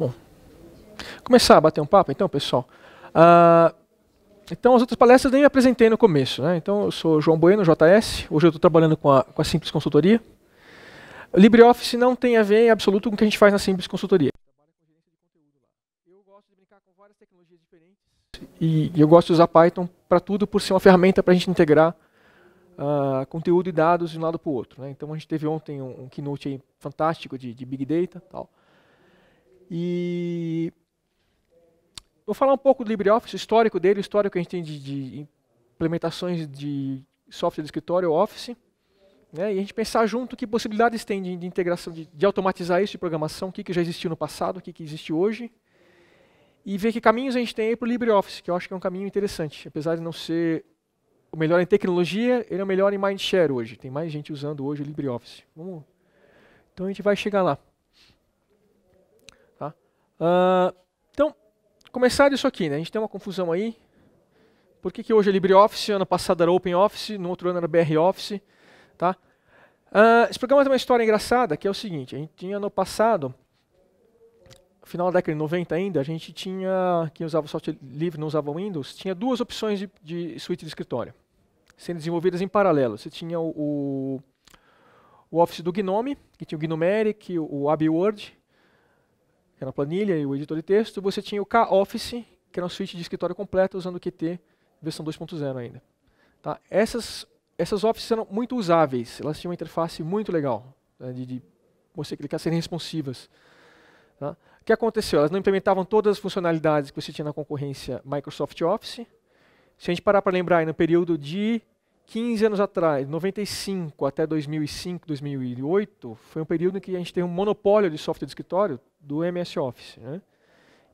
Bom, começar a bater um papo então, pessoal. Uh, então, as outras palestras nem me apresentei no começo. Né? Então, eu sou João Bueno, JS. Hoje eu estou trabalhando com a, com a Simples Consultoria. LibreOffice não tem a ver em absoluto com o que a gente faz na Simples Consultoria. E eu gosto de usar Python para tudo, por ser uma ferramenta para a gente integrar uh, conteúdo e dados de um lado para o outro. Né? Então a gente teve ontem um, um keynote fantástico de, de, Big Data. Tal. E vou falar um pouco do LibreOffice, o histórico dele, o histórico que a gente tem de, de implementações de software de escritório, Office. Né, e a gente pensar junto que possibilidades tem de, de integração, de, de, automatizar isso de programação, o que, que já existiu no passado, o que, que existe hoje, e ver que caminhos a gente tem para o LibreOffice, que eu acho que é um caminho interessante. Apesar de não ser o melhor em tecnologia, ele é o melhor em mindshare hoje. Tem mais gente usando hoje o LibreOffice. Vamos... Então a gente vai chegar lá. Uh, então, começar isso aqui, né? A gente tem uma confusão aí. Por que, que hoje é LibreOffice, ano passado era OpenOffice, no outro ano era BROffice, tá? Uh, esse programa tem uma história engraçada, que é o seguinte, a gente tinha no passado, no final da década de 90 ainda, a gente tinha, quem usava software livre não usava Windows, tinha duas opções de, de suíte de escritório, sendo desenvolvidas em paralelo. Você tinha o, o, o Office do Gnome, que tinha o Gnumeric, o, o AbWord, que era a planilha e o editor de texto, você tinha o K-Office, que era uma suíte de escritório completa usando o Qt versão 2.0 ainda. Tá? Essas, essas Offices eram muito usáveis, elas tinham uma interface muito legal, né, de, de você clicar serem responsivas. Tá? O que aconteceu? Elas não implementavam todas as funcionalidades que você tinha na concorrência Microsoft Office. Se a gente parar para lembrar, no período de 15 anos atrás, 95 até 2005, 2008, foi um período em que a gente teve um monopólio de software de escritório do MS Office. Né?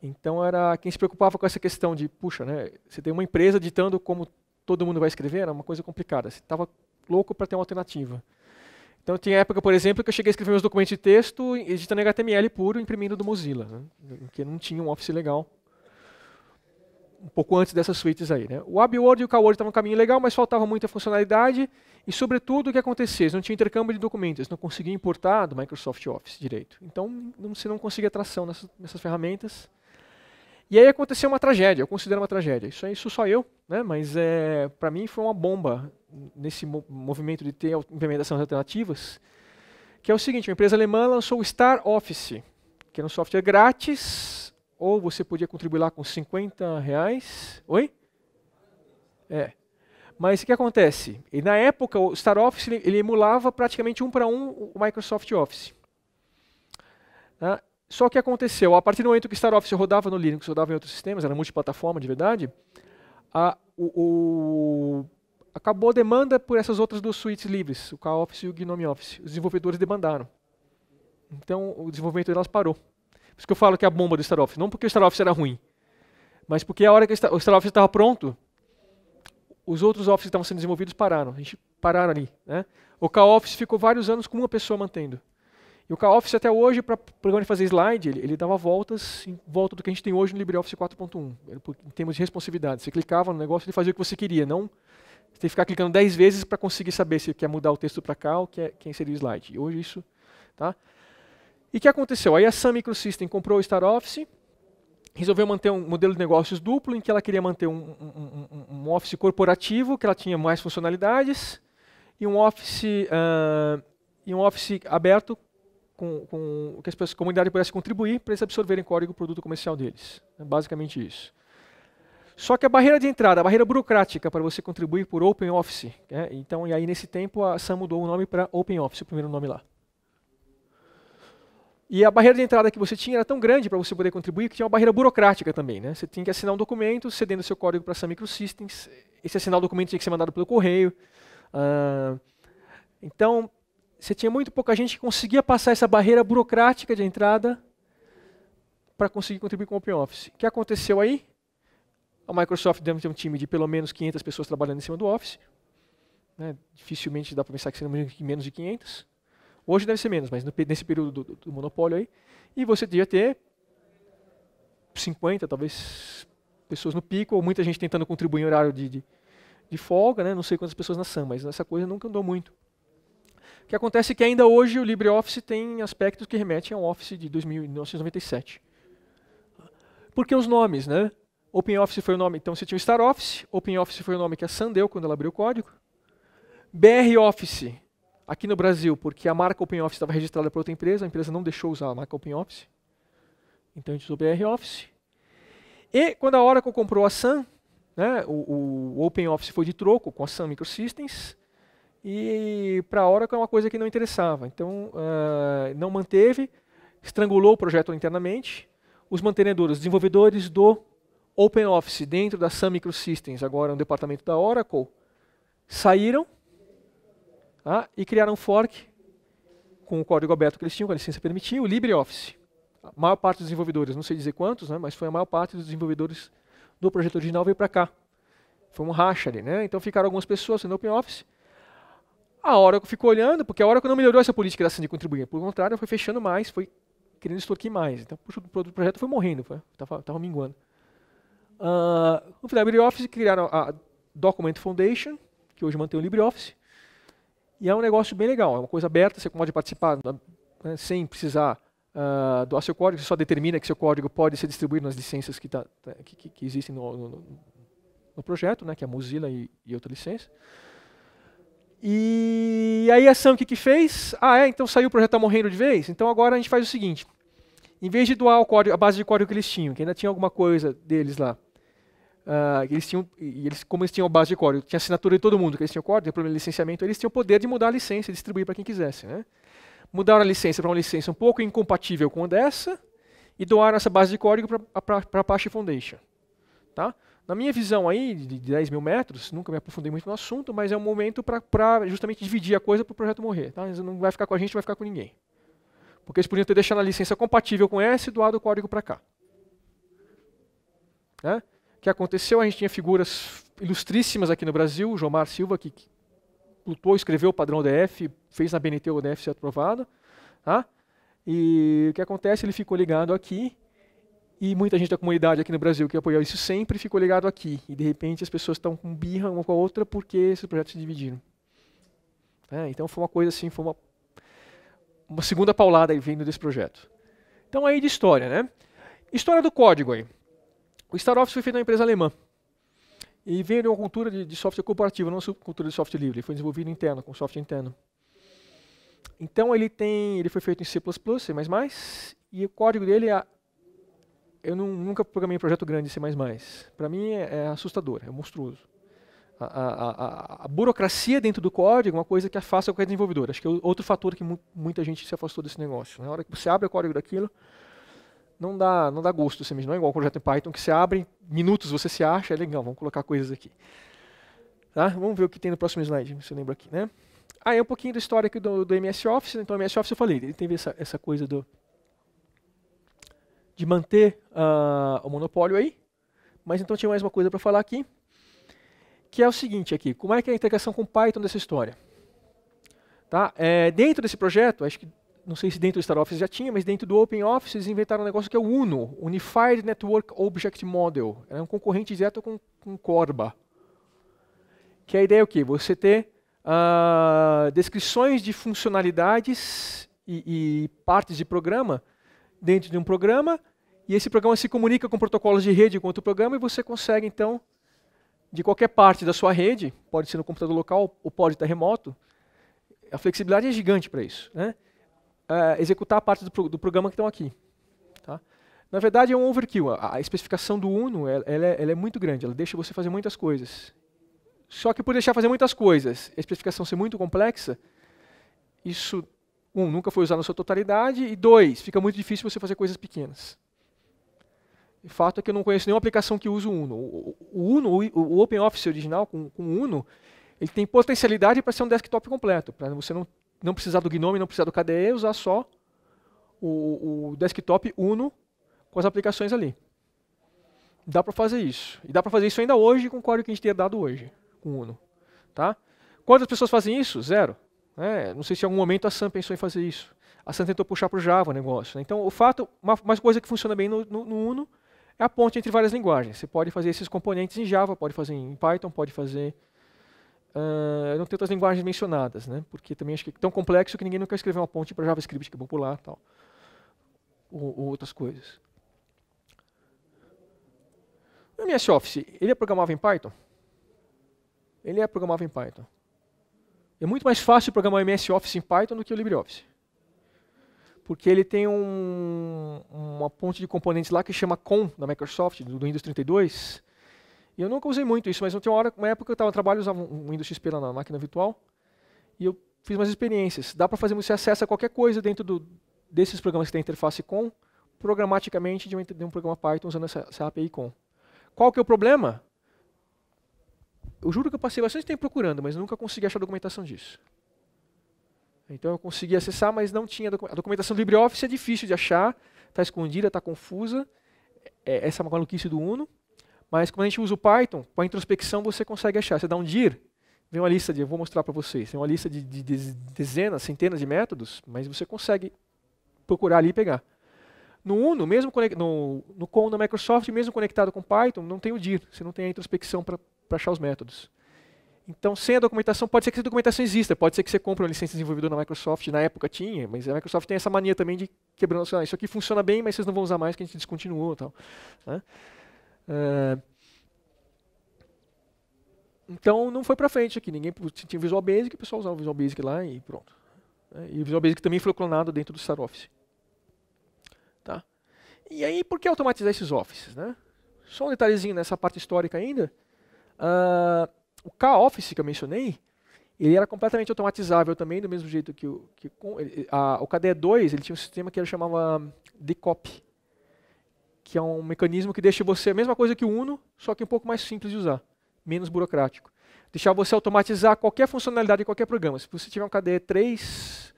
Então era quem se preocupava com essa questão de, puxa, né, você tem uma empresa ditando como todo mundo vai escrever, era uma coisa complicada. Você estava louco para ter uma alternativa. Então tinha época, por exemplo, que eu cheguei a escrever meus documentos de texto editando HTML puro, imprimindo do Mozilla, né, que não tinha um Office legal um pouco antes dessas suítes aí. Né? O Abword e o Coword estavam um caminho legal, mas faltava muita funcionalidade e, sobretudo, o que acontecia? Não tinha intercâmbio de documentos, não conseguia importar do Microsoft Office direito. Então, não, você não conseguia tração nessas, nessas, ferramentas. E aí aconteceu uma tragédia, eu considero uma tragédia. Isso, é, isso só eu, né? mas é, para mim foi uma bomba nesse mo movimento de ter implementações alternativas, que é o seguinte, uma empresa alemã lançou o Star Office, que era um software grátis, ou você podia contribuir lá com 50 reais. Oi? É. Mas o que acontece? E na época, o Star Office ele emulava praticamente um para um o Microsoft Office. Ah, só que aconteceu, a partir do momento que o Star Office rodava no Linux, rodava em outros sistemas, era multiplataforma de verdade, a, o, o, acabou a demanda por essas outras duas suítes livres, o K-Office e o GNOME Office. Os desenvolvedores demandaram. Então, o desenvolvimento delas parou. Por isso que eu falo que é a bomba do Office. Não porque o Office era ruim, mas porque a hora que o Office estava pronto, os outros offices que estavam sendo desenvolvidos pararam. A gente pararam ali. Né? O K-Office ficou vários anos com uma pessoa mantendo. E o K-Office até hoje, para programa de fazer slide, ele, ele, dava voltas em volta do que a gente tem hoje no LibreOffice 4.1, em termos de responsividade. Você clicava no negócio e ele fazia o que você queria, não você tem que ficar clicando 10 vezes para conseguir saber se quer mudar o texto para cá ou quer, quem seria o slide. E hoje isso... Tá? E o que aconteceu? Aí a Sun Microsystem comprou o Star Office, resolveu manter um modelo de negócios duplo, em que ela queria manter um, um, um, um office corporativo, que ela tinha mais funcionalidades, e um office, uh, e um office aberto, com, com que a comunidade pudesse contribuir para eles absorverem código produto comercial deles. É basicamente isso. Só que a barreira de entrada, a barreira burocrática para você contribuir por Open Office, né? então, e aí nesse tempo a Sam mudou o nome para Open Office, o primeiro nome lá. E a barreira de entrada que você tinha era tão grande para você poder contribuir que tinha uma barreira burocrática também. Né? Você tinha que assinar um documento cedendo seu código para Sun Microsystems. Esse assinar o documento tinha que ser mandado pelo correio. Uh, então, você tinha muito pouca gente que conseguia passar essa barreira burocrática de entrada para conseguir contribuir com o OpenOffice. O que aconteceu aí? A Microsoft deve ter um time de pelo menos 500 pessoas trabalhando em cima do Office. Né? Dificilmente dá para pensar que serão menos de 500. Hoje deve ser menos, mas nesse período do, do, monopólio aí, e você devia ter 50, talvez, pessoas no pico, ou muita gente tentando contribuir em horário de, de, de folga, né? não sei quantas pessoas na SAM, mas essa coisa nunca andou muito. O que acontece é que ainda hoje o LibreOffice tem aspectos que remetem a um Office de 2000, 1997. Por que os nomes, né? OpenOffice foi o nome, então você tinha o StarOffice, OpenOffice foi o nome que a SAM deu quando ela abriu o código. BROffice aqui no Brasil, porque a marca OpenOffice estava registrada para outra empresa, a empresa não deixou usar a marca OpenOffice. Então a gente usou BR Office. E quando a Oracle comprou a Sun, né, o, o OpenOffice foi de troco com a Sun Microsystems, e para a Oracle é uma coisa que não interessava. Então uh, não manteve, estrangulou o projeto internamente. Os mantenedores, os desenvolvedores do OpenOffice dentro da Sun Microsystems, agora um departamento da Oracle, saíram ah, e criaram um fork com o código aberto que eles tinham, que a licença permitia, o LibreOffice. A maior parte dos desenvolvedores, não sei dizer quantos, né, mas foi a maior parte dos desenvolvedores do projeto original veio para cá. Foi um racha ali, né? Então ficaram algumas pessoas no OpenOffice. A Oracle ficou olhando, porque a Oracle não melhorou essa política da de contribuir. Por contrário, foi fechando mais, foi querendo extorquir mais. Então o projeto foi morrendo, estava minguando. Uh, no LibreOffice criaram a Document Foundation, que hoje mantém o LibreOffice. E é um negócio bem legal, é uma coisa aberta, você pode participar né, sem precisar uh, doar seu código, você só determina que seu código pode ser distribuído nas licenças que, tá, tá que, que existem no, no, no, projeto, né, que é a Mozilla e, e outra licença. E aí a Sam o que, que fez? Ah, é, então saiu o projeto está morrendo de vez? Então agora a gente faz o seguinte, em vez de doar o código, a base de código que eles tinham, que ainda tinha alguma coisa deles lá, Uh, eles tinham, e eles, como eles tinham a base de código, tinha assinatura de todo mundo que eles tinham código, problema de licenciamento, eles tinham o poder de mudar a licença e distribuir para quem quisesse. Né? Mudaram a licença para uma licença um pouco incompatível com a dessa e doaram essa base de código para a Apache Foundation. Tá? Na minha visão aí, de 10 mil metros, nunca me aprofundei muito no assunto, mas é um momento para justamente dividir a coisa para o projeto morrer. Tá? Não vai ficar com a gente, não vai ficar com ninguém. Porque eles podiam ter deixado a licença compatível com essa e doado o código para cá. Né? que aconteceu. A gente tinha figuras ilustríssimas aqui no Brasil, Jomar Silva, que lutou, escreveu o padrão DF, fez na BNT o DF ser aprovado. Tá? E o que acontece? Ele ficou ligado aqui, e muita gente da comunidade aqui no Brasil que apoiou isso sempre ficou ligado aqui. E de repente as pessoas estão com birra uma com a outra porque esses projetos se dividiram. É, então foi uma coisa assim, foi uma, uma segunda paulada vindo desse projeto. Então aí de história, né? História do código aí. O Star Office foi feito na empresa alemã. E veio de uma cultura de, de software corporativo, não uma cultura de software livre. Ele foi desenvolvido interno, com software interno. Então ele tem, ele foi feito em C++, C++, e o código dele é eu não, nunca programei um projeto grande em C++. Para mim é, é, assustador, é monstruoso. A, a, a, a, burocracia dentro do código é uma coisa que afasta qualquer desenvolvedor. Acho que é outro fator que mu muita gente se afastou desse negócio. Na hora que você abre o código daquilo, não dá, não dá gosto, assim, não é igual o projeto em Python, que você abre, minutos você se acha, é legal, vamos colocar coisas aqui. Tá? Vamos ver o que tem no próximo slide, se eu lembro aqui. Né? Aí ah, é um pouquinho da história aqui do, do, MS Office. Né? Então, MS Office eu falei, ele tem essa, essa coisa do, de manter uh, o monopólio aí. Mas então tinha mais uma coisa para falar aqui, que é o seguinte aqui, como é que é a integração com Python dessa história? Tá? É, dentro desse projeto, acho que não sei se dentro do StarOffice já tinha, mas dentro do OpenOffice eles inventaram um negócio que é o UNO, Unified Network Object Model. É um concorrente direto com, com Corba. Que a ideia é o quê? Você ter uh, descrições de funcionalidades e, e partes de programa dentro de um programa, e esse programa se comunica com protocolos de rede com outro programa, e você consegue, então, de qualquer parte da sua rede, pode ser no computador local ou pode estar remoto, a flexibilidade é gigante para isso. Né? É, executar a do, do, programa que estão aqui. Tá? Na verdade, é um overkill. A, a especificação do Uno ela, ela, é, ela é muito grande, ela deixa você fazer muitas coisas. Só que por deixar fazer muitas coisas, a especificação ser muito complexa, isso, um, nunca foi usado na sua totalidade, e dois, fica muito difícil você fazer coisas pequenas. O fato é que eu não conheço nenhuma aplicação que use o Uno. O, Uno, o OpenOffice original com o Uno, ele tem potencialidade para ser um desktop completo, para você não não precisar do GNOME, não precisar do KDE, usar só o, o desktop Uno com as aplicações ali. Dá para fazer isso. E dá para fazer isso ainda hoje com o código que a gente tinha dado hoje, com Uno. Tá? Quantas pessoas fazem isso? Zero. É, não sei se em algum momento a Sam pensou em fazer isso. A Sam tentou puxar para o Java o negócio. Né? Então, o fato, uma, uma, coisa que funciona bem no, no, no, Uno é a ponte entre várias linguagens. Você pode fazer esses componentes em Java, pode fazer em Python, pode fazer Uh, não tem outras linguagens mencionadas, né? Porque também acho que é tão complexo que ninguém nunca escreveu uma ponte para JavaScript que é popular, tal, ou, ou outras coisas. O MS Office, ele é programável em Python? Ele é programável em Python. É muito mais fácil programar o MS Office em Python do que o LibreOffice. Porque ele tem um, uma ponte de componentes lá que chama COM, da Microsoft, do, do Windows 32, e eu nunca usei muito isso, mas tem uma, hora, uma época que eu estava no trabalho, usava um Windows XP lá na máquina virtual, e eu fiz umas experiências. Dá para fazer, você acessa qualquer coisa dentro do, desses programas que tem interface com, programaticamente de um, de um programa Python usando essa, essa API com. Qual que é o problema? Eu juro que eu passei bastante tempo procurando, mas nunca consegui achar documentação disso. Então eu consegui acessar, mas não tinha docu a documentação do LibreOffice é difícil de achar, está escondida, está confusa. É, essa é maluquice do Uno. Mas quando a gente usa o Python, com a introspecção você consegue achar. Você dá um dir, vem uma lista de, eu vou mostrar para vocês, tem uma lista de, de, de, dezenas, centenas de métodos, mas você consegue procurar ali e pegar. No Uno, mesmo no, no com da Microsoft, mesmo conectado com Python, não tem o dir, você não tem a introspecção para achar os métodos. Então, sem a documentação, pode ser que essa documentação exista, pode ser que você compre uma licença de desenvolvedor na Microsoft, na época tinha, mas a Microsoft tem essa mania também de quebrando, ah, isso aqui funciona bem, mas vocês não vão usar mais, que a gente descontinuou e tal. Né? É, então não foi para frente aqui. Ninguém tinha Visual Basic, o pessoal usava o Visual Basic lá e pronto. É, e o Visual Basic também foi clonado dentro do Star Office. Tá? E aí, por que automatizar esses offices? Né? Só um detalhezinho nessa parte histórica ainda. Uh, o K-Office que eu mencionei, ele era completamente automatizável também, do mesmo jeito que o, que com, ele, a, o KDE2, ele tinha um sistema que ele chamava copy que é um mecanismo que deixa você a mesma coisa que o Uno, só que um pouco mais simples de usar, menos burocrático. Deixar você automatizar qualquer funcionalidade de qualquer programa. Se você tiver um KDE 3,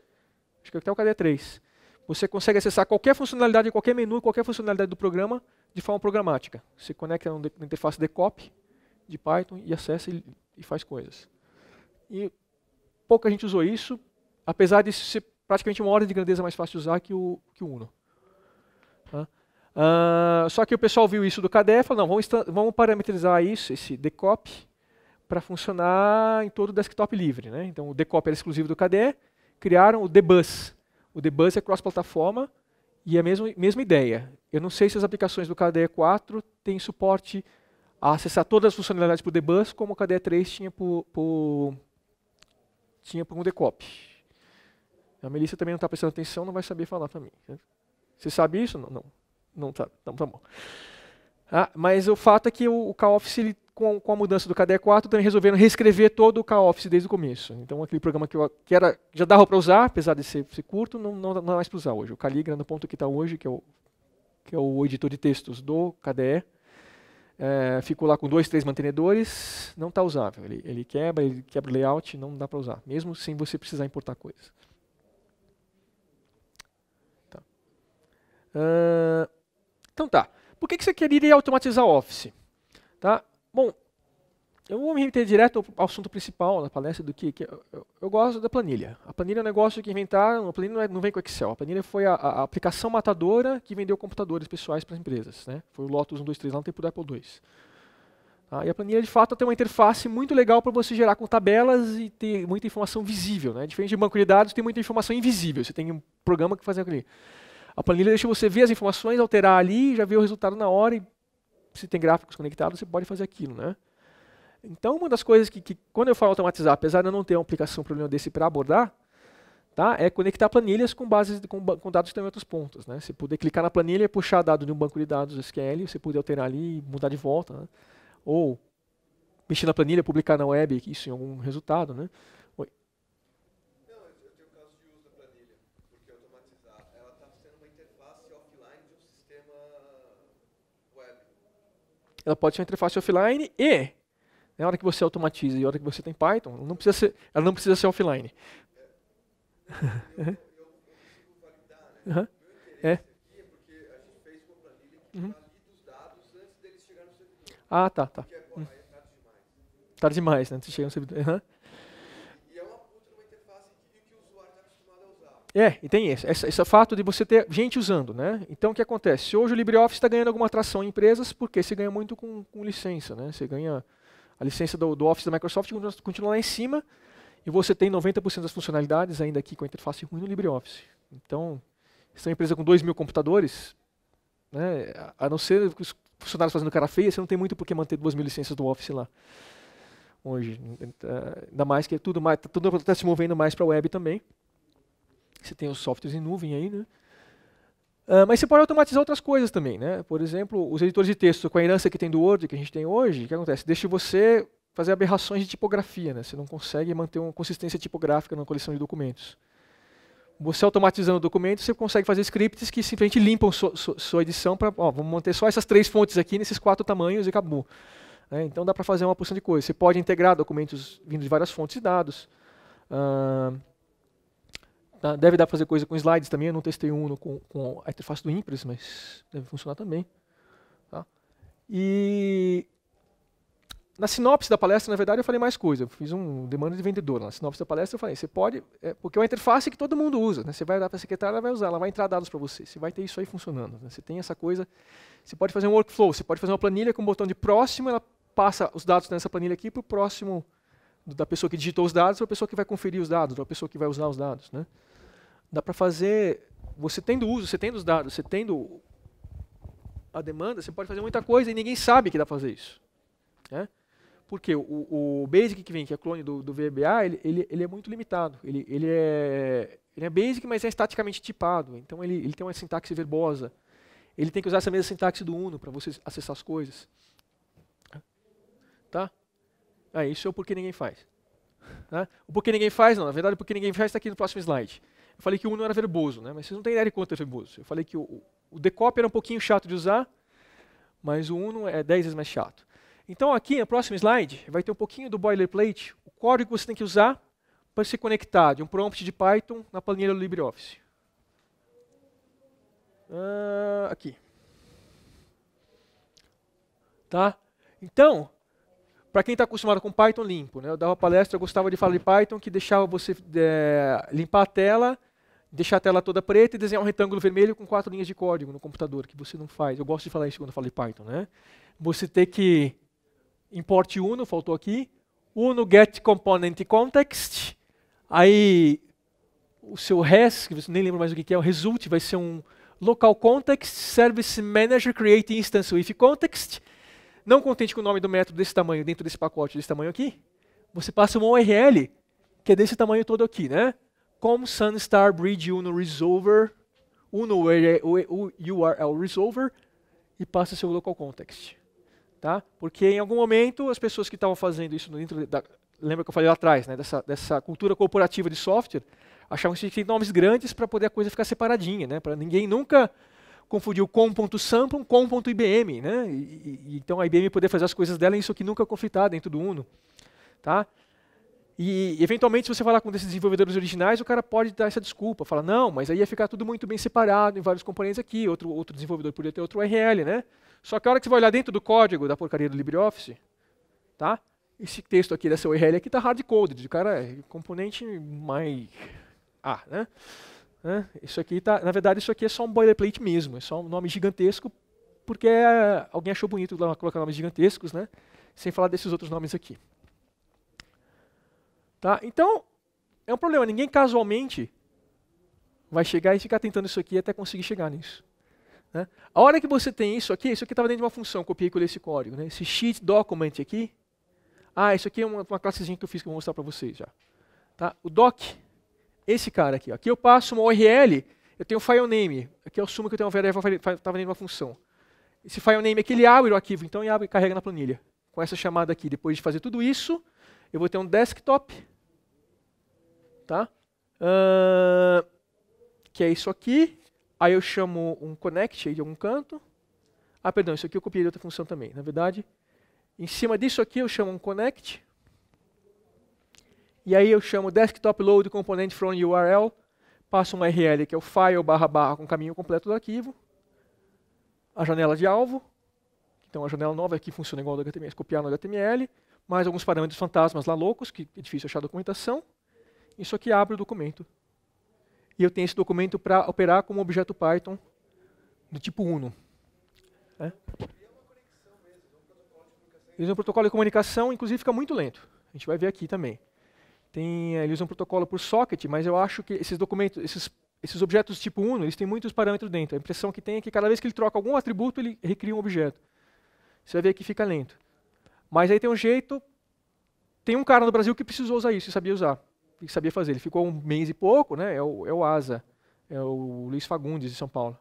acho que até o KDE 3, você consegue acessar qualquer funcionalidade, qualquer menu, qualquer funcionalidade do programa de forma programática. Você conecta na interface de copy de Python e acessa e, e faz coisas. E pouca gente usou isso, apesar de ser praticamente uma ordem de grandeza mais fácil de usar que o, que o Uno. Tá? Uh, só que o pessoal viu isso do KDE e falou, não, vamos, vamos parametrizar isso, esse decop, para funcionar em todo o desktop livre. Né? Então o decop era exclusivo do KDE, criaram o dbus. O dbus é cross-plataforma e é a mesma, mesma ideia. Eu não sei se as aplicações do KDE 4 têm suporte a acessar todas as funcionalidades por dbus, como o KDE 3 tinha por, tinha um decop. A Melissa também não está prestando atenção, não vai saber falar para mim. Você sabe isso? Não. não. Não tá, então tá bom. Ah, mas o fato é que o, o com, com, a mudança do KDE 4, também resolveram reescrever todo o CalOffice desde o começo. Então aquele programa que, eu, que era, já dava para usar, apesar de ser, ser curto, não, não, não dá mais para usar hoje. O Caligra, no ponto que está hoje, que é, o, que é o editor de textos do KDE, é, eh, ficou lá com dois, três mantenedores, não está usável. Ele, ele, quebra, ele quebra o layout, não dá para usar, mesmo sem você precisar importar coisas. Tá. Uh, então tá. Por que, que você queria automatizar Office? Tá? Bom, eu vou me meter direto ao assunto principal da palestra do que, que eu, eu, gosto da planilha. A planilha é um negócio que inventaram, a planilha não, é, não vem com Excel. A planilha foi a, a, aplicação matadora que vendeu computadores pessoais para as empresas. Né? Foi o Lotus 123 lá no tempo do Apple II. Ah, tá? e a planilha, de fato, tem uma interface muito legal para você gerar com tabelas e ter muita informação visível. Né? Diferente de banco de dados, tem muita informação invisível. Você tem um programa que faz aquele... A planilha deixa você ver as informações, alterar ali, já ver o resultado na hora e se tem gráficos conectados, você pode fazer aquilo, né? Então, uma das coisas que, que quando eu falo automatizar, apesar de eu não ter uma aplicação para problema desse para abordar, tá? É conectar planilhas com bases com, com dados que estão em outros pontos, né? Você poder clicar na planilha e puxar dado de um banco de dados SQL, você poder alterar ali, e mudar de volta, né? ou mexer na planilha, publicar na web isso em algum resultado, né? ela pode ser uma interface offline e, na né, hora que você automatiza e na hora que você tem Python, ela não precisa ser, ela não precisa ser offline. É. Uhum. Ah, tá, tá. Uhum. Tarde tá demais, né? de chegar no servidor. Uhum. É, e tem esse, esse, esse fato de você ter gente usando, né? Então o que acontece? Hoje o LibreOffice está ganhando alguma atração em empresas porque você ganha muito com, com licença, né? Você ganha a licença do, do Office da Microsoft continua lá em cima e você tem 90% das funcionalidades ainda aqui com a interface ruim no LibreOffice. Então, se é uma empresa com 2 mil computadores, né, a não ser os funcionários fazendo cara feia, você não tem muito por que manter 2 mil licenças do Office lá hoje. Então, ainda mais que é tudo, mais, tá, tudo está se movendo mais para a web também. Você tem os softwares em nuvem aí, né? Uh, mas você pode automatizar outras coisas também, né? Por exemplo, os editores de texto com a herança que tem do Word, que a gente tem hoje, o que acontece? Deixa você fazer aberrações de tipografia, né? Você não consegue manter uma consistência tipográfica na coleção de documentos. Você automatizando o documento, você consegue fazer scripts que simplesmente limpam sua edição para, vamos manter só essas três fontes aqui nesses quatro tamanhos e acabou. É, então dá para fazer uma porção de coisas. Você pode integrar documentos vindo de várias fontes de dados. Uh, Tá? Deve dar para fazer coisa com slides também, eu não testei um com, com a interface do Impress, mas deve funcionar também. Tá? E na sinopse da palestra, na verdade, eu falei mais coisa. Eu fiz um demanda de vendedor. Na sinopse da palestra, eu falei: você pode, é, porque é uma interface que todo mundo usa. Né? Você vai dar para a secretária, ela vai usar, ela vai entrar dados para você. Você vai ter isso aí funcionando. Né? Você tem essa coisa. Você pode fazer um workflow, você pode fazer uma planilha com um botão de próximo, ela passa os dados nessa planilha aqui para o próximo da pessoa que digitou os dados, para a pessoa que vai conferir os dados, para a pessoa que vai usar os dados. Né? Dá para fazer, você tendo uso, você tendo os dados, você tendo a demanda, você pode fazer muita coisa e ninguém sabe que dá para fazer isso. Né? Porque o, o Basic que vem, que é clone do, do VBA, ele, ele, ele é muito limitado. Ele, ele, é, ele é Basic, mas é estaticamente tipado. Então ele, ele tem uma sintaxe verbosa. Ele tem que usar essa mesma sintaxe do Uno para você acessar as coisas. Tá? Ah, isso é o porquê ninguém faz. Né? O porquê ninguém faz, não. Na verdade, o porquê ninguém faz está aqui no próximo slide. Eu falei que o Uno era verboso, né? mas vocês não têm ideia de quanto é verboso. Eu falei que o, o era um pouquinho chato de usar, mas o Uno é 10 vezes mais chato. Então aqui, no próximo slide, vai ter um pouquinho do boilerplate, o código que você tem que usar para se conectar de um prompt de Python na planilha do LibreOffice. Uh, aqui. Tá? Então, para quem está acostumado com Python limpo, né? eu dava palestra, eu gostava de falar de Python, que deixava você é, limpar a tela deixar a tela toda preta e desenhar um retângulo vermelho com quatro linhas de código no computador, que você não faz. Eu gosto de falar isso quando eu falo de Python. Né? Você tem que import uno, faltou aqui, uno get component context, aí o seu res, que você nem lembra mais o que é, o result vai ser um local context service manager create instance with context. Não contente com o nome do método desse tamanho, dentro desse pacote desse tamanho aqui, você passa uma URL que é desse tamanho todo aqui, né? como Sunstar Bridge Uno Resolver, Uno é, URL Resolver, e passa seu local context. Tá? Porque em algum momento as pessoas que estavam fazendo isso dentro da, lembra que eu falei lá atrás, né, dessa, dessa cultura corporativa de software, achavam que tinha nomes grandes para poder a coisa ficar separadinha, né, para ninguém nunca confundir o com.sample com .ibm, né? então a IBM poder fazer as coisas dela e isso aqui nunca é conflitar dentro do Uno, tá? E, eventualmente, se você falar com um desses desenvolvedores originais, o cara pode dar essa desculpa. Fala, não, mas aí ia ficar tudo muito bem separado em vários componentes aqui. Outro, outro desenvolvedor podia ter outro URL, né? Só que a hora que você vai olhar dentro do código da porcaria do LibreOffice, tá? Esse texto aqui dessa URL aqui tá hard-coded. O cara é componente mais Ah, né? Isso aqui tá... Na verdade, isso aqui é só um boilerplate mesmo. É só um nome gigantesco porque é, alguém achou bonito colocar nomes gigantescos, né? Sem falar desses outros nomes aqui. Tá? Então, é um problema. Ninguém casualmente vai chegar e ficar tentando isso aqui até conseguir chegar nisso. Né? A hora que você tem isso aqui, isso aqui estava dentro de uma função, copiei e colhei esse código. Né? Esse sheet document aqui. Ah, isso aqui é uma, uma classezinha que eu fiz que eu vou mostrar para vocês já. Tá? O doc, esse cara aqui. Ó. Aqui eu passo uma URL, eu tenho file name. Aqui eu é sumo que eu tenho uma variável que estava dentro de uma função. Esse file name é aqui, ele abre o arquivo, então, ele abre e carrega na planilha. Com essa chamada aqui, depois de fazer tudo isso, eu vou ter um desktop, tá? Uh, que é isso aqui. Aí eu chamo um connect de algum canto. Ah, perdão, isso aqui eu copiei de outra função também. Na verdade, em cima disso aqui eu chamo um connect. E aí eu chamo desktop load component from URL. Passo uma URL que é o file barra barra com o caminho completo do arquivo. A janela de alvo. Então a janela nova aqui é funciona igual ao do HTML, copiar no HTML mais alguns parâmetros fantasmas lá loucos, que é difícil achar documentação. Isso aqui abre o documento. E eu tenho esse documento para operar como objeto Python do tipo Uno. É? Ele usa um protocolo de comunicação, inclusive fica muito lento. A gente vai ver aqui também. Tem, eh, ele usa um protocolo por socket, mas eu acho que esses documentos, esses, esses objetos tipo Uno, eles têm muitos parâmetros dentro. A impressão que tem é que cada vez que ele troca algum atributo, ele recria um objeto. Você vai ver que fica lento. Mas aí tem um jeito. Tem um cara no Brasil que precisou usar isso e sabia usar. E sabia fazer. Ele ficou um mês e pouco, né? É o, é o Asa. É o Luiz Fagundes, de São Paulo.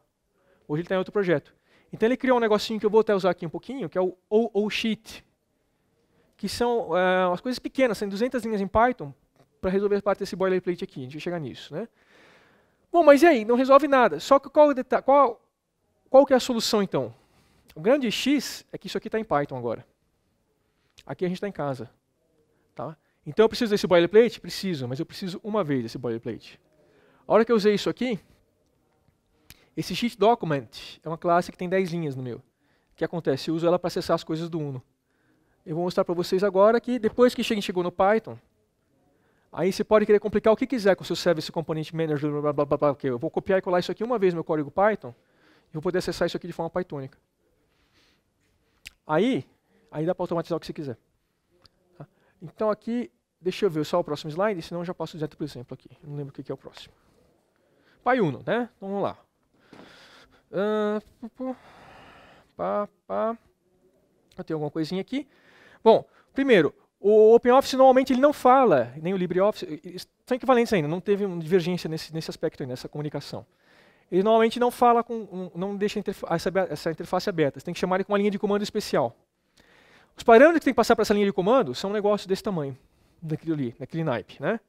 Hoje ele está em outro projeto. Então ele criou um negocinho que eu vou até usar aqui um pouquinho, que é o OO Sheet. Que são uh, eh, as coisas pequenas, são 200 linhas em Python, para resolver parte desse boilerplate aqui. A gente vai chegar nisso, né? Bom, mas e aí? Não resolve nada. Só que qual, qual, qual que é a solução, então? O grande X é que isso aqui está em Python agora. Aqui a gente está em casa. Tá? Então eu preciso desse boilerplate? Preciso, mas eu preciso uma vez desse boilerplate. A hora que eu usei isso aqui, esse sheet document é uma classe que tem 10 linhas no meu. O que acontece? Eu uso ela para acessar as coisas do Uno. Eu vou mostrar para vocês agora que depois que chegou no Python, aí você pode querer complicar o que quiser com o seu Service Component Manager, blá, blá, blá, blá, okay. Eu vou copiar e colar isso aqui uma vez no meu código Python, e vou poder acessar isso aqui de forma pythonica. Aí, Aí dá para automatizar o que você quiser. Tá? Então aqui, deixa eu ver só o próximo slide, senão eu já passo direto para o exemplo aqui. Não lembro o que, é o próximo. Uno, né? Então vamos lá. Uh, pá, pá. Eu tenho alguma coisinha aqui. Bom, primeiro, o OpenOffice normalmente ele não fala, nem o LibreOffice, são equivalentes ainda, não teve uma divergência nesse, nesse aspecto, aí, nessa comunicação. Ele normalmente não fala com, não deixa interfa essa, essa, interface aberta, você tem que chamar ele com uma linha de comando especial. Os parâmetros que tem que passar para essa linha de comando são um negócio desse tamanho, daquilo ali, daquele naipe. Né?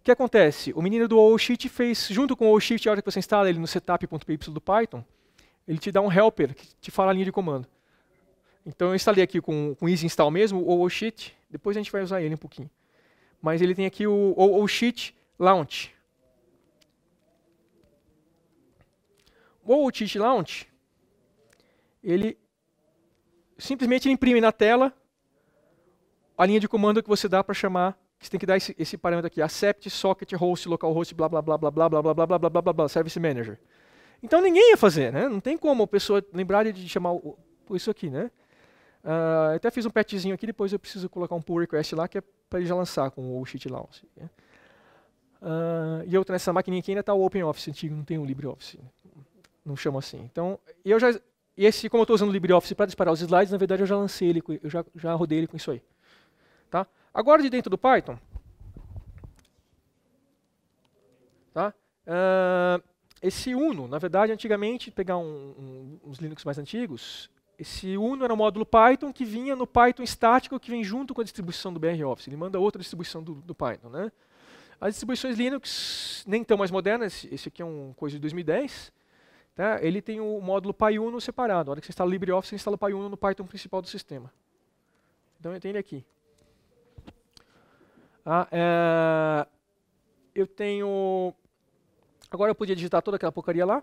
O que acontece? O menino do OShift fez, junto com o OShift, a hora que você instala ele no setup.py do Python, ele te dá um helper que te fala a linha de comando. Então eu instalei aqui com, com easy install mesmo, o OShift, depois a gente vai usar ele um pouquinho. Mas ele tem aqui o OShift launch. O OShift launch, ele simplesmente ele imprime na tela a linha de comando que você dá para chamar, que você tem que dar esse, esse parâmetro aqui, accept socket host localhost blá blá blá blá blá blá blá blá blá blá blá blá blá service manager. Então ninguém ia fazer, né? Não tem como a pessoa lembrar de chamar o, isso aqui, né? Uh, até fiz um patchzinho aqui, depois eu preciso colocar um pull request lá, que é para ele já lançar com o shit launch. Né? Uh, e outra nessa maquininha aqui ainda está o OpenOffice antigo, não tem o LibreOffice. Não chama assim. Então, eu já esse, como eu estou usando o LibreOffice para disparar os slides, na verdade eu já lancei ele, eu já, já rodei ele com isso aí. Tá? Agora de dentro do Python, tá? Uh, esse Uno, na verdade, antigamente, pegar um, um, uns Linux mais antigos, esse Uno era um módulo Python que vinha no Python estático que vem junto com a distribuição do BROffice. Ele manda outra distribuição do, do Python. Né? As distribuições Linux, nem tão mais modernas, esse aqui é um coisa de 2010, tá? ele tem o módulo PyUno separado. Na hora que você instala LibreOffice, você instala o PyUno no Python principal do sistema. Então, entende aqui. Ah, é, eu tenho... Agora eu podia digitar toda aquela porcaria lá,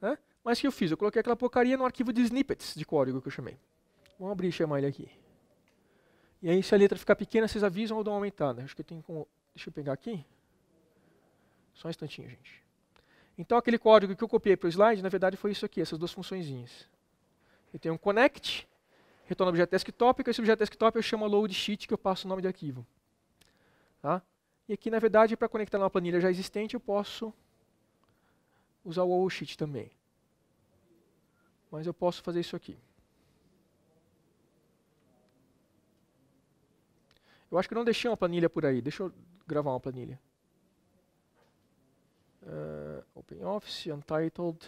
né? mas o que eu fiz? Eu coloquei aquela porcaria no arquivo de snippets de código que eu chamei. Vamos abrir e chamar ele aqui. E aí, se a letra ficar pequena, vocês avisam ou dão uma aumentada. Acho que tem como... Deixa eu pegar aqui. Só um instantinho, gente. Então, aquele código que eu copiei para o slide, na verdade, foi isso aqui, essas duas funçõezinhas. Eu tenho um connect, retorno objeto desktop, com esse objeto desktop eu chamo load sheet, que eu passo o nome de arquivo. Tá? E aqui, na verdade, para conectar numa planilha já existente, eu posso usar o OO sheet também. Mas eu posso fazer isso aqui. Eu acho que não deixei uma planilha por aí. Deixa eu gravar uma planilha. Uh... OpenOffice, Untitled.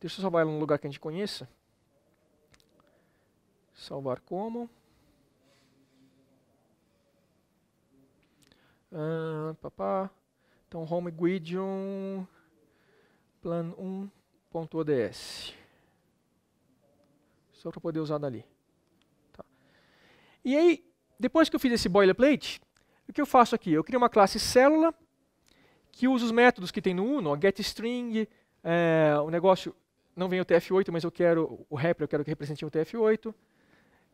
Deixa eu salvar ela num lugar que a gente conheça. Salvar como. Ah, papá. Então, home guidion plan1.ods. Só para poder usar dali. Tá. E aí, depois que eu fiz esse boilerplate, o que eu faço aqui? Eu crio uma classe célula que usa os métodos que tem no Uno, a getString, é, o negócio, não vem o TF8, mas eu quero o wrapper, eu quero que represente o TF8.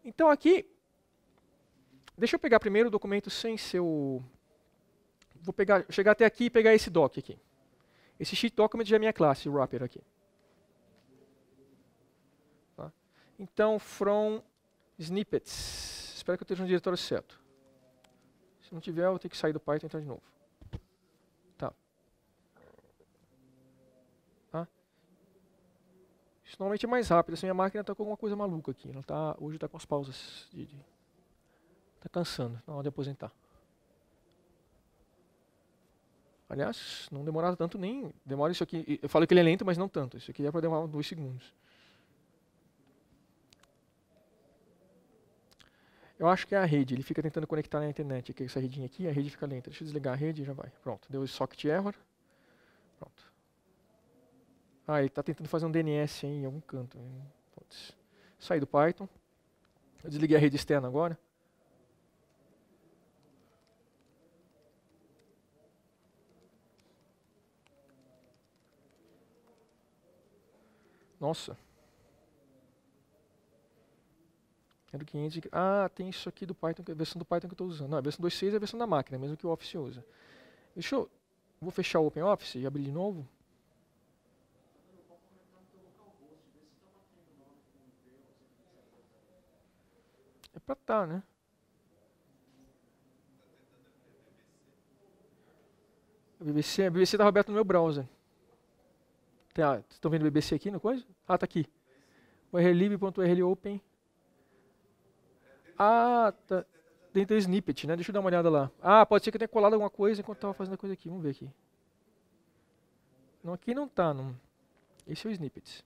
Então aqui, deixa eu pegar primeiro o documento sem seu... Vou pegar, chegar até aqui e pegar esse doc aqui. Esse sheet document já é minha classe, o wrapper aqui. Tá? Então, from snippets. Espero que eu esteja no diretório certo. Se não tiver, eu vou ter que sair do Python e entrar de novo. Isso normalmente é mais rápido. Assim, a máquina está com alguma coisa maluca aqui. Ela tá, hoje está com as pausas. De, de, tá cansando. Na hora de aposentar. Aliás, não demora tanto nem. Demora isso aqui. Eu falo que ele é lento, mas não tanto. Isso aqui é para demorar dois segundos. Eu acho que é a rede. Ele fica tentando conectar na internet. Aqui, é essa redinha aqui, a rede fica lenta. Deixa eu desligar a rede e já vai. Pronto. Deu socket error. Pronto. Ah, ele está tentando fazer um DNS em algum canto. Putz. Saí do Python. Eu desliguei a rede externa agora. Nossa. É Era 500. Ah, tem isso aqui do Python, é a versão do Python que eu estou usando. Não, a versão 2.6 é a versão da máquina, é mesmo que o Office usa. Deixa eu. Vou fechar o OpenOffice e abrir de novo. para tá, né? BBC, BBC tá aberta no meu browser. Tem, ah, estão vendo BBC aqui na coisa? Ah, tá aqui. O Open. Ah, tá. Dentro do snippet, né? Deixa eu dar uma olhada lá. Ah, pode ser que eu tenha colado alguma coisa enquanto estava fazendo a coisa aqui. Vamos ver aqui. Não, aqui não tá. Não. Esse é o snippet.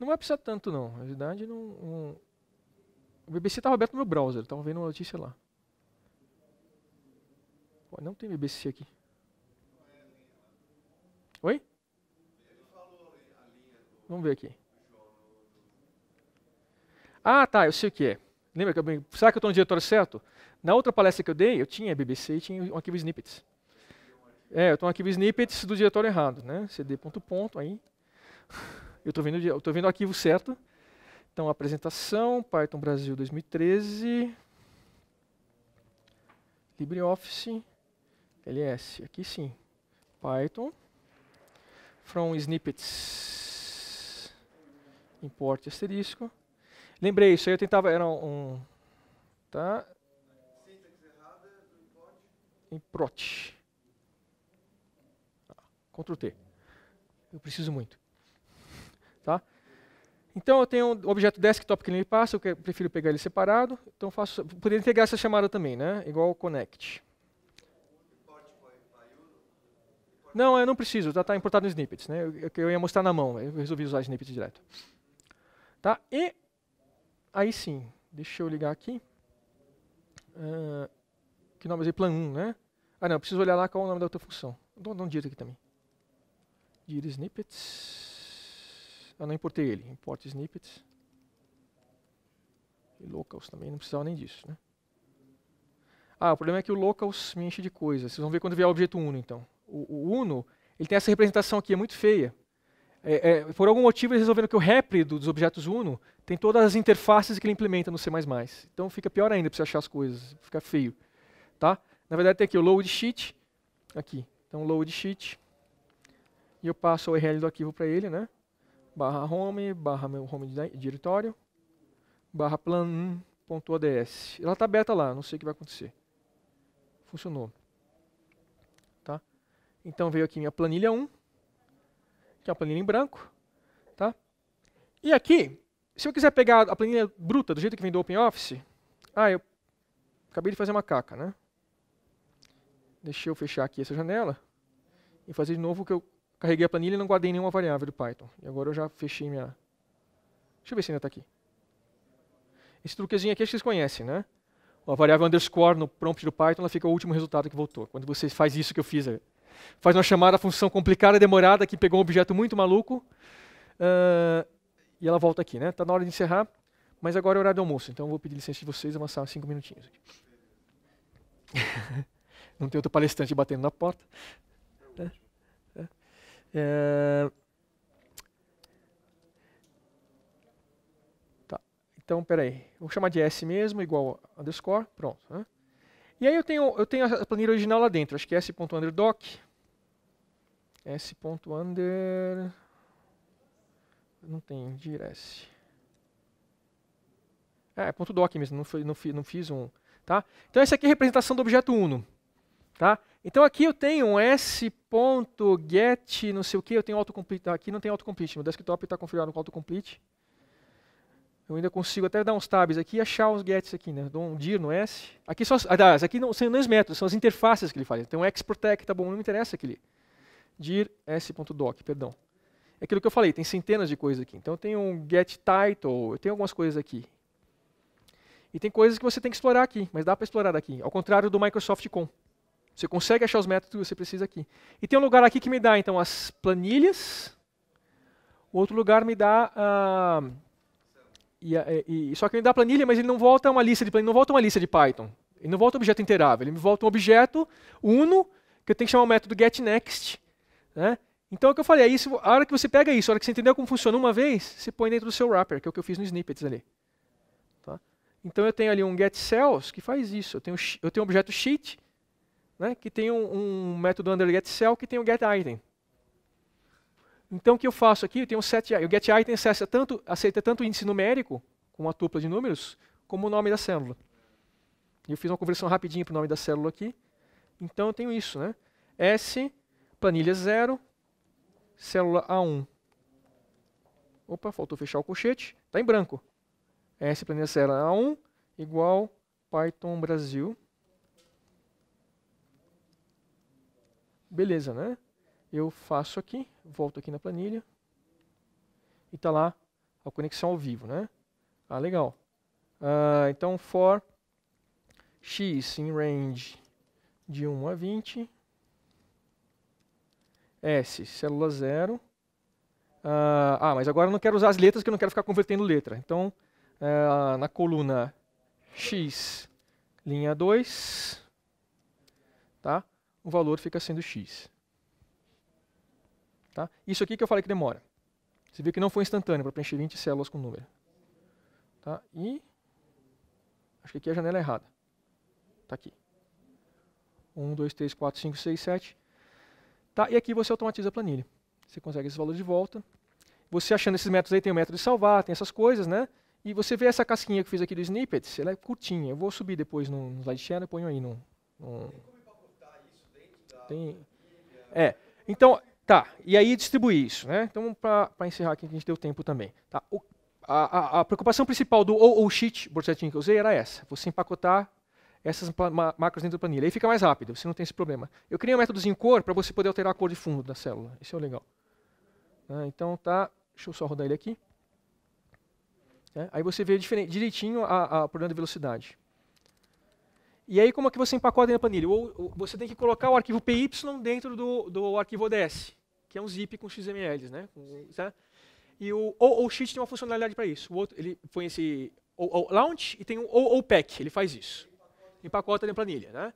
Não vai precisar tanto, não. Na verdade, não. não... O BBC estava aberto no meu browser, estava vendo a notícia lá. Pô, não tem BBC aqui. Oi? Vamos ver aqui. Ah, tá, eu sei o que é. Lembra que eu, será que eu estou no diretório certo? Na outra palestra que eu dei, eu tinha BBC e tinha um arquivo snippets. É, eu estou no arquivo snippets do diretório errado, né? cd.ponto aí. eu estou vendo, vendo o arquivo certo. Então, apresentação, Python Brasil 2013, LibreOffice, LS, aqui sim, Python, from snippets, import asterisco. Lembrei, isso aí eu tentava, era um, um tá? Import. Ah, Ctrl T. Eu preciso muito. Tá? Então eu tenho o objeto desktop que ele me passa, eu prefiro pegar ele separado, então faço, poderia integrar essa chamada também, né? igual o connect. Não, eu não preciso, já está tá importado em snippets, né? Eu, eu, ia mostrar na mão, eu resolvi usar snippets direto. Tá? E aí sim, deixa eu ligar aqui. Uh, que nome é plan 1, né? Ah não, preciso olhar lá qual é o nome da outra função. Dá um dito aqui também. Dir snippets. Eu não importei ele. Import snippets. E locals também, não precisava nem disso, né? Ah, o problema é que o locals me enche de coisas. Vocês vão ver quando vier o objeto Uno, então. O, o Uno, ele tem essa representação aqui, é muito feia. É, é, por algum motivo eles resolveram que o réplido dos objetos Uno tem todas as interfaces que ele implementa no C++. Então fica pior ainda para você achar as coisas, fica feio. Tá? Na verdade tem aqui o load sheet, aqui. Então load sheet, e eu passo o URL do arquivo para ele, né? barra home, barra meu home diretório, barra plan 1ods Ela está aberta lá, não sei o que vai acontecer. Funcionou. Tá? Então veio aqui minha planilha 1, que é uma planilha em branco. Tá? E aqui, se eu quiser pegar a planilha bruta do jeito que vem do OpenOffice, ah, eu acabei de fazer uma caca, né? Deixa eu fechar aqui essa janela e fazer de novo o que eu carreguei a planilha e não guardei nenhuma variável do Python. E agora eu já fechei minha... Deixa eu ver se ainda está aqui. Esse truquezinho aqui vocês conhecem, né? A variável underscore no prompt do Python, ela fica o último resultado que voltou. Quando você faz isso que eu fiz, é, faz uma chamada função complicada, e demorada, que pegou um objeto muito maluco, uh, e ela volta aqui, né? Está na hora de encerrar, mas agora é horário do almoço, então eu vou pedir licença de vocês avançar cinco minutinhos. Não tem outro palestrante batendo na porta. É é... Tá. Então, peraí. Vou chamar de S mesmo, igual underscore. Pronto. Né? E aí eu tenho, eu tenho a planilha original lá dentro. Acho que é s.underdoc. s.under... Não tem direc. Ah, é, é ponto .doc mesmo. Não, foi, não, fiz, não fiz um... Tá? Então, essa aqui é a representação do objeto 1. Tá? Então aqui eu tenho um s.get, não sei o que, eu tenho autocomplete. Aqui não tem autocomplete, meu desktop está configurado com autocomplete. Eu ainda consigo até dar uns tabs aqui e achar os gets aqui, né? Dou um dir no S. Aqui são as, aqui não são nem os métodos, são as interfaces que ele faz. Então X protect, tá bom, não me interessa aquele. dir s.doc, perdão. É aquilo que eu falei, tem centenas de coisas aqui. Então eu tenho um get title, eu tenho algumas coisas aqui. E tem coisas que você tem que explorar aqui, mas dá para explorar daqui. Ao contrário do Microsoft Com. Você consegue achar os métodos que você precisa aqui. E tem um lugar aqui que me dá, então, as planilhas. O outro lugar me dá... Ah, e, e, só que ele me dá planilha, mas ele não volta uma lista de planilha, não volta uma lista de Python. Ele não volta um objeto interável. Ele me volta um objeto uno, que eu tenho que chamar o método getNext. Né? Então é o que eu falei, a hora que você pega isso, a hora que você entendeu como funciona uma vez, você põe dentro do seu wrapper, que é o que eu fiz no snippets ali. Tá? Então eu tenho ali um getCells que faz isso. Eu tenho, eu tenho um objeto sheet, né, que tem um, um método under get cell que tem o getitem. get item. Então o que eu faço aqui? Eu tenho um set, o get item acessa tanto, aceita tanto o índice numérico, com uma tupla de números, como o nome da célula. Eu fiz uma conversão rapidinho para o nome da célula aqui. Então eu tenho isso, né? S, planilha 0, célula A1. Opa, faltou fechar o colchete. Está em branco. S, planilha 0, A1, igual Python Brasil. Beleza, né? Eu faço aqui, volto aqui na planilha. E está lá a conexão ao vivo, né? Ah, legal. Ah, então, for x em range de 1 a 20. S, célula 0. Ah, ah, mas agora eu não quero usar as letras, que eu não quero ficar convertendo letra. Então, ah, na coluna x, linha 2, tá? o valor fica sendo x. Tá? Isso aqui que eu falei que demora. Você viu que não foi instantâneo para preencher 20 células com número. Tá? E acho que aqui é a janela errada. Está aqui. 1, 2, 3, 4, 5, 6, 7. Tá? E aqui você automatiza a planilha. Você consegue esses valores de volta. Você achando esses métodos aí, tem o método de salvar, tem essas coisas, né? E você vê essa casquinha que eu fiz aqui do snippets, ela é curtinha. Eu vou subir depois no, slide slideshare e ponho aí no, no tem. É. Então, tá. E aí distribuir isso, né? Então, para encerrar aqui, que a gente deu tempo também. Tá. O, a, a, a, preocupação principal do OO sheet, borsetinho que eu usei, era essa. Você empacotar essas ma macros dentro da planilha. Aí fica mais rápido, você não tem esse problema. Eu criei um métodozinho cor para você poder alterar a cor de fundo da célula. Isso é o legal. Ah, então, tá. Deixa eu só rodar ele aqui. É, aí você vê diferente, direitinho a, o problema de velocidade. E aí, como é que você empacota na planilha? Ou, ou, você tem que colocar o arquivo PY dentro do, do arquivo ODS, que é um zip com XML, né? Com, tá? E o OOSheet tem uma funcionalidade para isso. O outro, ele põe esse Launch e tem o Pack. ele faz isso. Empacota na planilha, né?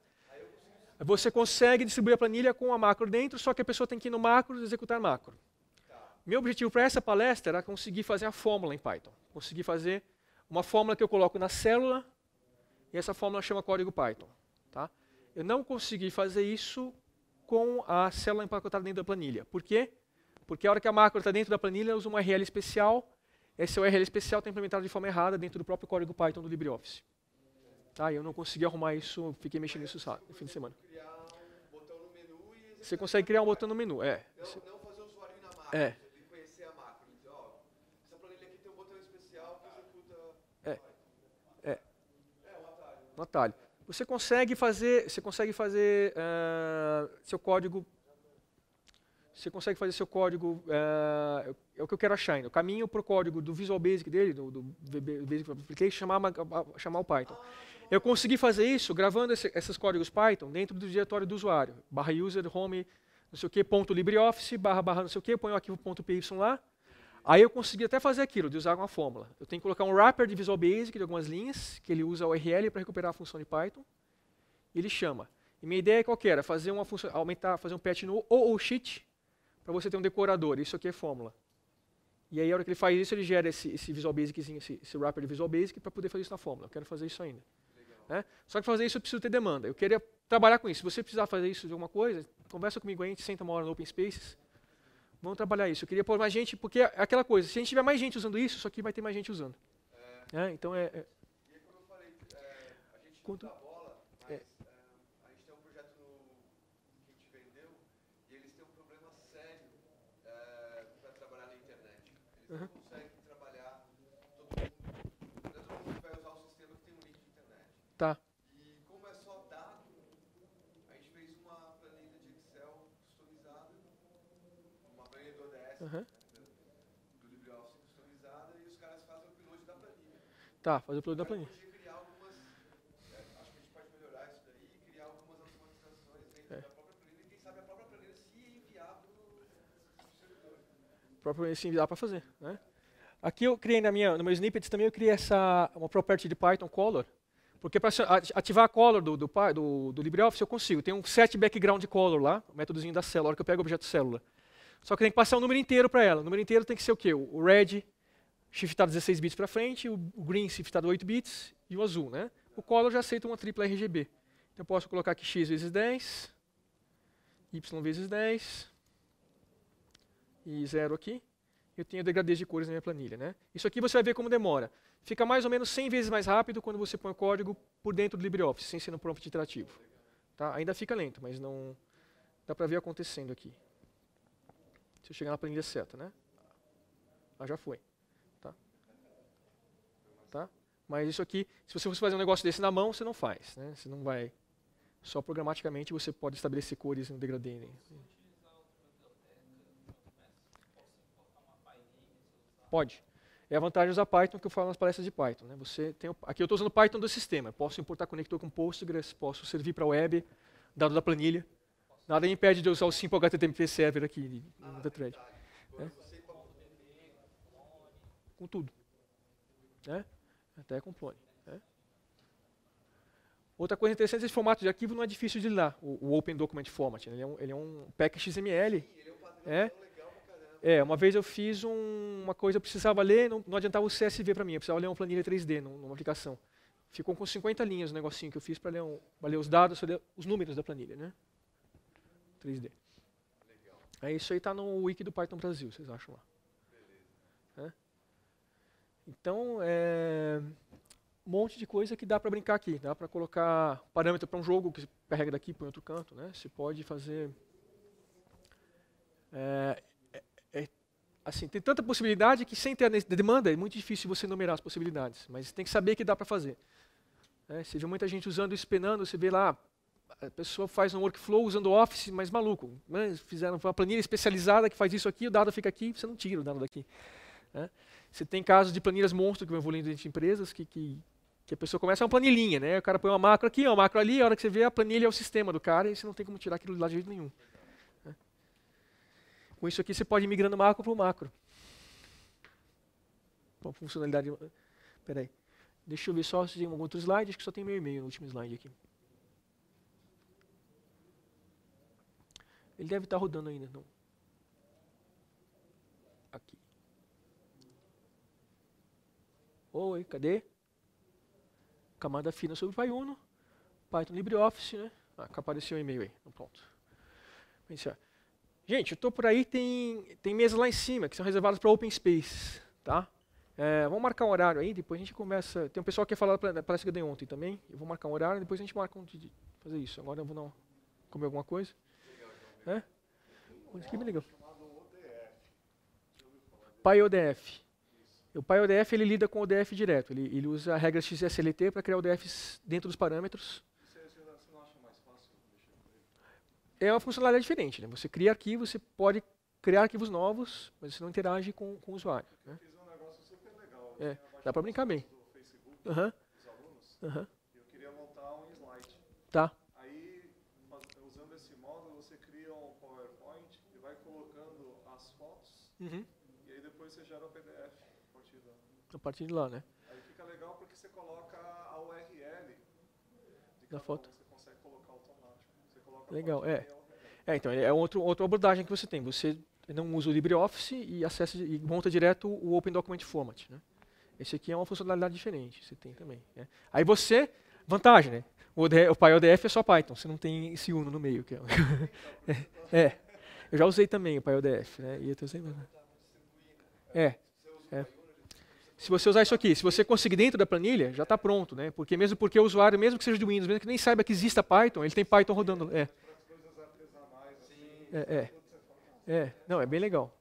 Você consegue distribuir a planilha com a macro dentro, só que a pessoa tem que ir no macro e executar macro. Meu objetivo para essa palestra era conseguir fazer a fórmula em Python. Conseguir fazer uma fórmula que eu coloco na célula e essa fórmula chama código Python. Tá? Eu não consegui fazer isso com a célula empacotada dentro da planilha. Por quê? Porque a hora que a macro está dentro da planilha, ela usa uma URL especial. Essa URL é especial está implementada de forma errada dentro do próprio código Python do LibreOffice. Tá? Eu não consegui arrumar isso, fiquei mexendo nisso no fim de semana. Um você consegue criar um botão no menu, é. Não, não fazer o usuário na macro. É. Natália, você consegue fazer, você consegue fazer uh, seu código, você consegue fazer seu código, uh, é o que eu quero achar ainda, o caminho para o código do Visual Basic dele, do, do Basic Application, é chamar, chamar o Python. Eu consegui fazer isso gravando esse, esses códigos Python dentro do diretório do usuário, barra user, home, não sei o que, ponto LibreOffice, barra, barra, não sei o que, ponho o arquivo ponto .py lá, Aí eu consegui até fazer aquilo, de usar uma fórmula. Eu tenho que colocar um wrapper de Visual Basic de algumas linhas, que ele usa a URL para recuperar a função de Python, e ele chama. E minha ideia é qual era? Fazer uma função, aumentar, fazer um patch no sheet para você ter um decorador. Isso aqui é fórmula. E aí, a hora que ele faz isso, ele gera esse, esse Visual Basiczinho, esse, esse wrapper de Visual Basic, para poder fazer isso na fórmula. Eu quero fazer isso ainda. Né? Só que fazer isso eu preciso ter demanda. Eu queria trabalhar com isso. Se você precisar fazer isso de alguma coisa, conversa comigo aí, a gente senta uma hora no Open Spaces Vamos trabalhar isso. Eu queria pôr mais gente, porque é aquela coisa, se a gente tiver mais gente usando isso, isso aqui vai ter mais gente usando. É. É, então é, é. E aí, como eu falei, é, a gente Quanto... não bola, mas é, a gente tem um projeto no, que a gente vendeu e eles têm um problema sério é, para trabalhar na internet. Eles uhum. Tá, fazer o upload da planilha. Algumas, é, acho que a gente pode melhorar isso daí, criar algumas automatizações é. da própria planilha e quem sabe a própria planilha se enviar para o servidor. A própria planilha se enviar para fazer, né? É. Aqui eu criei na minha, no meu snippets também eu criei essa uma property de Python color, porque para ativar a color do, do, do, do LibreOffice eu consigo. Tem um set background color lá, o métodozinho da célula, a hora que eu pego o objeto célula. Só que tem que passar o um número inteiro para ela. O número inteiro tem que ser o quê? O red, shiftar 16 tá bits para frente, o, green shiftado tá 8 bits e o azul. Né? O color já aceita uma tripla RGB. Então eu posso colocar aqui x vezes 10, y vezes 10 e zero aqui. Eu tenho degradez de cores na minha planilha. Né? Isso aqui você vai ver como demora. Fica mais ou menos 100 vezes mais rápido quando você põe o código por dentro do LibreOffice, sem ser no prompt interativo. Tá? Ainda fica lento, mas não dá para ver acontecendo aqui. Se eu chegar na planilha certa, né? Ah, já foi. Tá? Mas isso aqui, se você fosse fazer um negócio desse na mão, você não faz. Né? Você não vai. Só programaticamente você pode estabelecer cores no degradê. Né? Pode. É a vantagem de usar Python que eu falo nas palestras de Python. Né? Você tem o, aqui eu estou usando Python do sistema. Posso importar conector com Postgres, posso servir para web, dado da planilha. Nada me impede de usar o simple HTTP server aqui ah, da thread. Né? Com tudo. Né? Até com clone. Né? Outra coisa interessante, esse formato de arquivo não é difícil de lidar, o, o Open Document Format. Né? Ele é um, ele é um pack XML. Sim, ele é né? um padrão é? é, uma vez eu fiz um, uma coisa, eu precisava ler, não, não adiantava o CSV para mim, eu precisava ler uma planilha 3D numa aplicação. Ficou com 50 linhas o negocinho que eu fiz para ler, um, ler, os dados, ler os números da planilha, né? 3D. Legal. É, isso aí está no wiki do Python Brasil, vocês acham lá. Beleza. É? Né? Então, é um monte de coisa que dá para brincar aqui. Dá para colocar parâmetro para um jogo que carrega daqui para outro canto. Né? Você pode fazer... É, é, é, assim, tem tanta possibilidade que sem ter a demanda é muito difícil você numerar as possibilidades. Mas tem que saber que dá para fazer. É, você vê muita gente usando isso, penando. Você vê lá, a pessoa faz um workflow usando Office, mas maluco. Mas né? fizeram uma planilha especializada que faz isso aqui, o dado fica aqui, você não tira o dado daqui. Né? Você tem casos de planilhas monstro que vão evoluindo dentro de empresas, que, que, que a pessoa começa a uma planilhinha, né? O cara põe uma macro aqui, uma macro ali, a hora que você vê a planilha é o sistema do cara e você não tem como tirar aquilo de lá de jeito nenhum. Né? Com isso aqui você pode ir migrando macro para o macro. Uma funcionalidade... Peraí. Deixa eu ver só se tem algum outro slide, acho que só tem meu e-mail no último slide aqui. Ele deve estar tá rodando ainda, não. Oi, cadê? Camada fina sobre Payuno. Python LibreOffice, né? Ah, apareceu o e-mail aí. Pronto. Pensar. Gente, eu estou por aí, tem, tem mesas lá em cima, que são reservadas para open space, tá? É, vamos marcar um horário aí, depois a gente começa... Tem um pessoal que quer falar da palestra que eu dei ontem também, eu vou marcar um horário, depois a gente marca um de fazer isso. Agora eu vou não comer alguma coisa. Legal, é? me ligou. Pai ODF. O PyODF é ele lida com o ODF direto. Ele, ele usa a regra XSLT para criar ODFs dentro dos parâmetros. Você, não acha mais fácil é uma funcionalidade diferente. Né? Você cria arquivos, você pode criar arquivos novos, mas você não interage com, com o usuário. Né? Eu fiz um negócio super legal. É, né? dá para brincar bem. Do Facebook, uh -huh. dos alunos, uh -huh. eu queria montar um slide. Tá. Aí, usando esse módulo, você cria um PowerPoint e vai colocando as fotos uh uhum. -huh. e aí depois você gera o PDF a partir de lá, né? Aí fica legal porque você coloca a URL da foto. Você consegue colocar automático. Você coloca legal, é. É, é, então, é outro, outra abordagem que você tem. Você não usa o LibreOffice e acessa e monta direto o Open Document Format, né? Esse aqui é uma funcionalidade diferente, você tem também. Né? Aí você, vantagem, né? O, ODF, o PyODF é só Python, você não tem esse uno no meio. Que é, é. Eu já usei também o PyODF, né? E eu tô usando. Né? É. é se você usar isso aqui, se você conseguir dentro da planilha, já está pronto, né? Porque mesmo porque o usuário, mesmo que seja do Windows, mesmo que nem saiba que exista Python, ele tem Python rodando. É. É, é. é. Não, é bem legal.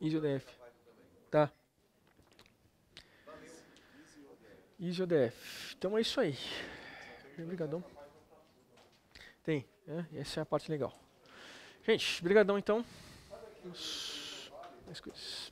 EasyODF. Tá. tá. EasyODF. Então é isso aí. Obrigadão. Tem. Né? Essa é a parte legal. Gente, brigadão então. As coisas.